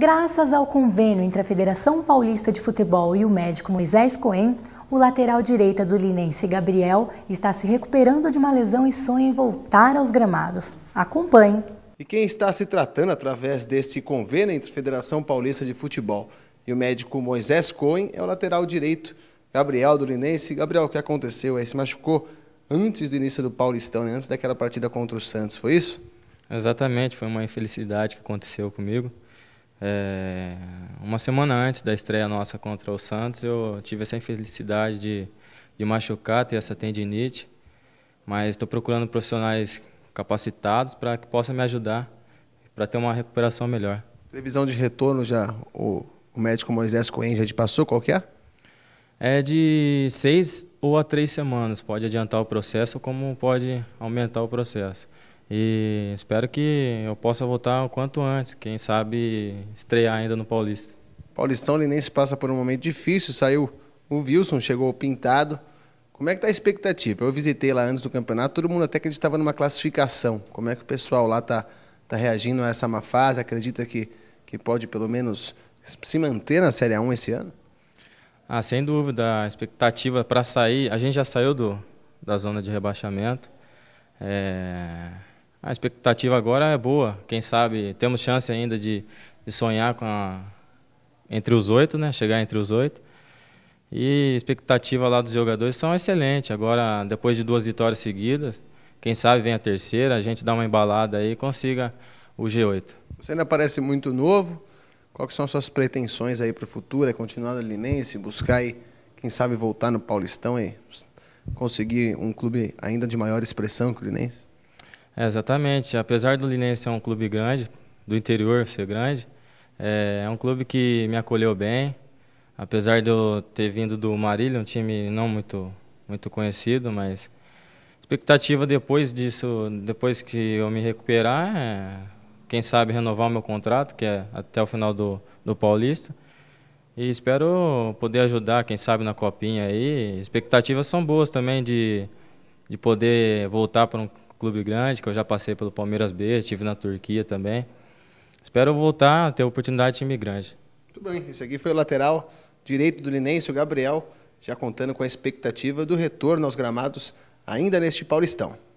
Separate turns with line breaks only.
Graças ao convênio entre a Federação Paulista de Futebol e o médico Moisés Cohen, o lateral direita do Linense Gabriel está se recuperando de uma lesão e sonha em voltar aos gramados. Acompanhe!
E quem está se tratando através deste convênio entre a Federação Paulista de Futebol e o médico Moisés Cohen é o lateral direito Gabriel do Linense. Gabriel, o que aconteceu aí? Se machucou antes do início do Paulistão, né? antes daquela partida contra o Santos, foi isso?
Exatamente, foi uma infelicidade que aconteceu comigo. É, uma semana antes da estreia nossa contra o Santos, eu tive essa infelicidade de, de machucar, ter essa tendinite, mas estou procurando profissionais capacitados para que possam me ajudar para ter uma recuperação
melhor. Previsão de retorno já, o, o médico Moisés Coen já te passou, qual que é?
É de seis ou a três semanas, pode adiantar o processo como pode aumentar o processo. E espero que eu possa voltar o quanto antes, quem
sabe estrear ainda no Paulista. Paulistão Linense passa por um momento difícil, saiu o Wilson, chegou pintado. Como é que está a expectativa? Eu visitei lá antes do campeonato, todo mundo até acreditava numa classificação. Como é que o pessoal lá está tá reagindo a essa má fase? Acredita que, que pode pelo menos se manter na Série A1 esse ano? Ah, sem
dúvida, a expectativa para sair, a gente já saiu do, da zona de rebaixamento. É, a expectativa agora é boa. Quem sabe temos chance ainda de, de sonhar com a, entre os oito, né? Chegar entre os oito. E expectativa lá dos jogadores são excelentes. Agora, depois de duas vitórias seguidas, quem sabe vem a terceira, a gente dá uma embalada aí e consiga o G8.
Você ainda parece muito novo. Quais são as suas pretensões aí para o futuro? É continuar no Linense, buscar aí, quem sabe voltar no Paulistão e conseguir um clube ainda de maior expressão que o Linense?
É, exatamente. Apesar do Linense ser um clube grande, do interior ser grande, é, é um clube que me acolheu bem. Apesar de eu ter vindo do Marília, um time não muito, muito conhecido, mas expectativa depois disso, depois que eu me recuperar, é, quem sabe renovar o meu contrato, que é até o final do, do Paulista. E espero poder ajudar, quem sabe, na copinha aí. Expectativas são boas também de, de poder voltar para um clube grande, que eu já passei pelo Palmeiras B, estive na Turquia também. Espero voltar a ter a oportunidade de time grande.
Tudo bem, esse aqui foi o lateral direito do Linense, o Gabriel, já contando com a expectativa do retorno aos gramados ainda neste Paulistão.